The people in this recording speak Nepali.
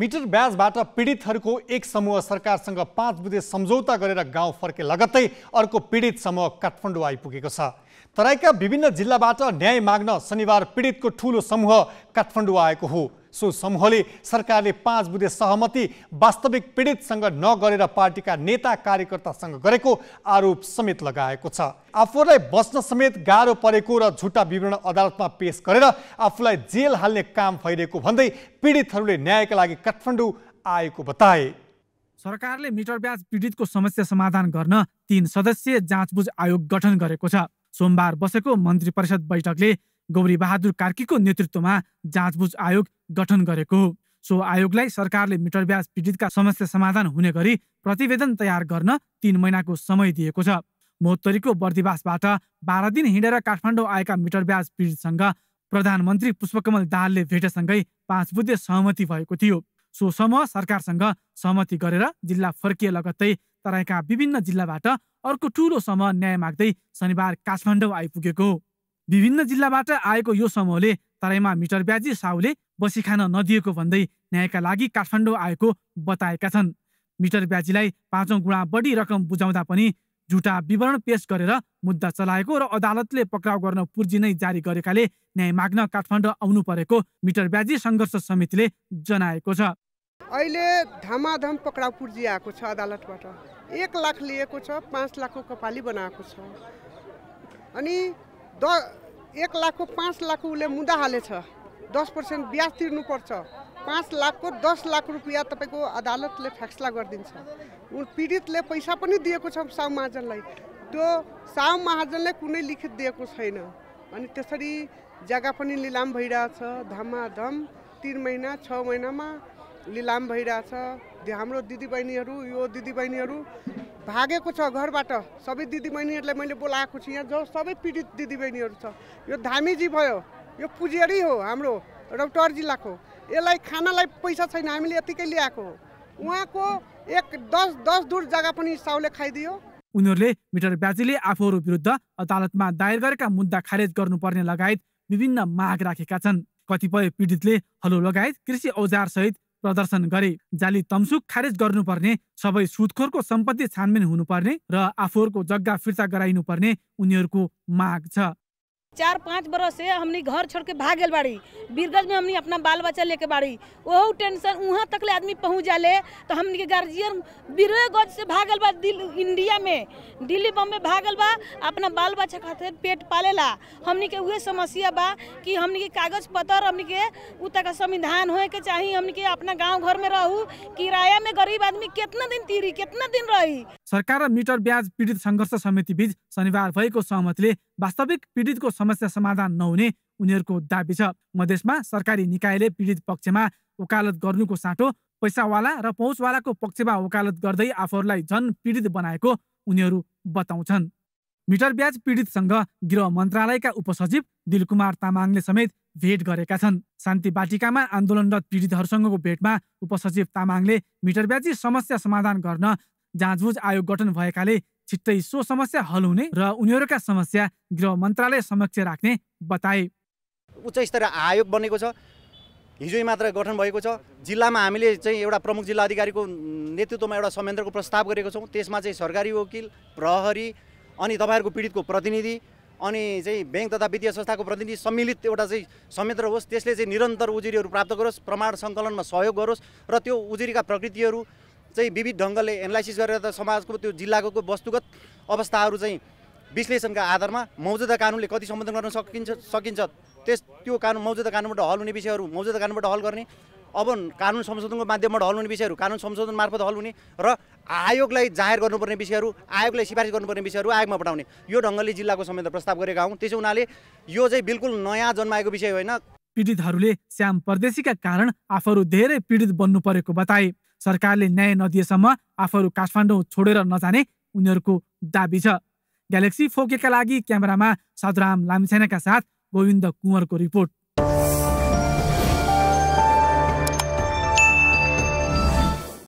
मिटर ब्याजबाट पीडितहरूको एक समूह सरकारसँग पाँच बुझे सम्झौता गरेर गाउँ फर्के लगत्तै अर्को पीडित समूह काठमाडौँ आइपुगेको छ तराईका विभिन्न जिल्लाबाट न्याय माग्न शनिबार पीडितको ठुलो समूह काठमाडौँ आएको हो सो समूहले सरकारले पाँच बुधे सहमति वास्तविक पीडितसँग नगरेर पार्टीका नेता कार्यकर्तासँग गरेको आरोप समेत लगाएको छ आफूलाई बस्न समेत गाह्रो परेको र झुटा विवरण अदालतमा पेश गरेर आफूलाई जेल हाल्ने काम भइरहेको भन्दै पीडितहरूले न्यायका लागि काठमाडौँ आएको बताए सरकारले मिटर ब्याज पीडितको समस्या समाधान गर्न तीन सदस्यीय जाँचबुझ आयोग गठन गरेको छ सोमबार बसेको मन्त्री परिषद बैठकले गौरी बहादुर कार्कीको नेतृत्वमा जाँचबुझ आयोग गठन गरेको सो आयोगलाई सरकारले मिटर ब्याज पीडितका समस्या समाधान हुने गरी प्रतिवेदन तयार गर्न तिन महिनाको समय दिएको छ महोत्तरीको बर्दिवासबाट बाह्र दिन हिँडेर काठमाडौँ आएका मिटर ब्याज पीडितसँग प्रधानमन्त्री पुष्पकमल दाहालले भेटेसँगै पाँच बुद्धे सहमति भएको थियो सो समूह सरकारसँग सहमति गरेर जिल्ला फर्किए लगत्तै तराईका विभिन्न जिल्लाबाट अर्को ठुलो समूह न्याय माग्दै शनिबार काठमाडौँ आइपुगेको हो विभिन्न जिल्लाबाट आएको यो समूहले तराईमा मिटर ब्याजी साहुले बसी खान नदिएको भन्दै न्यायका लागि काठमाडौँ आएको बताएका छन् मिटर ब्याजीलाई पाँचौँ गुणा बढी रकम बुझाउँदा पनि झुटा विवरण पेश गरेर मुद्दा चलाएको र अदालतले पक्राउ गर्न पुर्जी नै जारी गरेकाले न्याय माग्न काठमाडौँ आउनु परेको मिटर ब्याजी सङ्घर्ष समितिले जनाएको छ अहिले धमाधम पक्राउ पुर्जी आएको छ अदालतबाट एक लाख लिएको छ पाँच लाखको कपाली बनाएको छ अनि द एक लाखको पाँच लाख उसले मुद्दा हालेछ दस पर्सेन्ट ब्याज तिर्नुपर्छ पाँच लाखको दस लाख रुपियाँ तपाईँको अदालतले फैसला गरिदिन्छ पीडितले पैसा पनि दिएको छ साहु महाजनलाई त्यो साहु महाजनले कुनै लिखित दिएको छैन अनि त्यसरी जग्गा पनि लिलाम भइरहेछ धमाधम तिन महिना छ महिनामा लिलाम भइरहेछ हाम्रो दिदीबहिनीहरू यो दिदीबहिनीहरू भागेको छ घरबाट सबै दिदीबहिनीहरूलाई मैले बोलाएको छु यहाँ जो सबै पीडित दिदीबहिनीहरू छ यो धामीजी भयो यो पुजेरी हो हाम्रो रौटर जिल्लाको यसलाई खानालाई पैसा छैन हामीले यतिकै ल्याएको हो उहाँको एक दस दस दुर जग्गा पनि साउले खाइदियो उनीहरूले मिटर ब्याजीले आफूहरू विरुद्ध अदालतमा दायर गरेका मुद्दा खारेज गर्नुपर्ने लगायत विभिन्न माग राखेका छन् कतिपय पीडितले हलो लगायत कृषि औजार सहित प्रदर्शन गरे जाली तमसुक खारेज गर्नुपर्ने सबै सुदखोरको सम्पत्ति छानबिन हुनुपर्ने र आफूहरूको जग्गा फिर्ता गराइनुपर्ने उनीहरूको माग छ चार पाँच बरस से हमने घर छोड़ के भाग गए बाड़ी बीरगंज में हमने अपना बाल बच्चा लेके बाड़ी वह टेंशन वहाँ तक ले आदमी पहुँच जाले तो हमने गार्जियन बीरगंज से भागल बा इंडिया में दिल्ली बम्बे भागल बा अपना बाल बच्चा खातिर पेट पाले ला हमने के वह समस्या बा कि हमने के कागज पत्र हमने के उ तक संविधान हो के चाहिए हमने के अपना गाँव घर में रहू किराया में गरीब आदमी कितना दिन तीरी कितना दिन रही सरकार र मिटर ब्याज पीडित सङ्घर्ष समिति बीच शनिबार भएको सहमतिले वास्तविक पीडितको समस्या समाधान नहुने उनीहरूको दावी छ मधेसमा सरकारी निकायले पीडित पक्षमा वकालत गर्नुको साटो पैसावाला र पहुँचवालाको पक्षमा वकालत गर्दै आफूहरूलाई झन पीडित बनाएको उनीहरू बताउँछन् मिटर ब्याज पीडितसँग गृह मन्त्रालयका उपसचिव दिलकुमार तामाङले समेत भेट गरेका छन् शान्ति बाटिकामा आन्दोलनरत पीडितहरूसँगको भेटमा उपसचिव तामाङले मिटर ब्याजी समस्या समाधान गर्न जाँचबुझ आयोग गठन भएकाले छिट्टै सो समस्या हल हुने र उनीहरूका समस्या गृह मन्त्रालय समक्ष राख्ने बताए उच्च स्तरीय आयोग बनेको छ हिजो मात्र गठन भएको छ जिल्लामा हामीले चाहिँ एउटा प्रमुख जिल्ला अधिकारीको नेतृत्वमा एउटा संयन्त्रको प्रस्ताव गरेको छौँ त्यसमा चाहिँ सरकारी वकिल प्रहरी अनि तपाईँहरूको पीडितको प्रतिनिधि अनि चाहिँ ब्याङ्क तथा वित्तीय संस्थाको प्रतिनिधि सम्मिलित एउटा चाहिँ संयन्त्र होस् त्यसले चाहिँ निरन्तर उजुरीहरू प्राप्त गरोस् प्रमाण सङ्कलनमा सहयोग गरोस् र त्यो उजुरीका प्रकृतिहरू चाहिँ विविध ढङ्गले एनालाइसिस गरेर त समाजको त्यो जिल्लाको वस्तुगत अवस्थाहरू चाहिँ विश्लेषणका आधारमा मौजुदा कानुनले कति सम्बोधन गर्न सकिन्छ सकिन्छ त्यस त्यो कानुन मौजुदा कानुनबाट हल हुने विषयहरू मौजुदा कानुनबाट हल गर्ने अब कानुन संशोधनको माध्यमबाट हल हुने विषयहरू कानुन संशोधन मार्फत हल हुने र आयोगलाई जाहेर गर्नुपर्ने विषयहरू आयोगलाई सिफारिस गर्नुपर्ने विषयहरू आयोगमा पठाउने यो ढङ्गले जिल्लाको समेत प्रस्ताव गरेका हौँ त्यसो हुनाले यो चाहिँ बिल्कुल नयाँ जन्माएको विषय होइन पीडितहरूले श्याम परदेशीका कारण आफूहरू धेरै पीडित बन्नु परेको बताए सरकारले न्याय नदिएसम्म आफूहरू काठमाडौँ छोडेर नजाने उनीहरूको दावी छ ग्यालेक्सी फोकेका लागि क्यामेरामा सदराम लामिछानेका साथ गोविन्द कुँवरको रिपोर्ट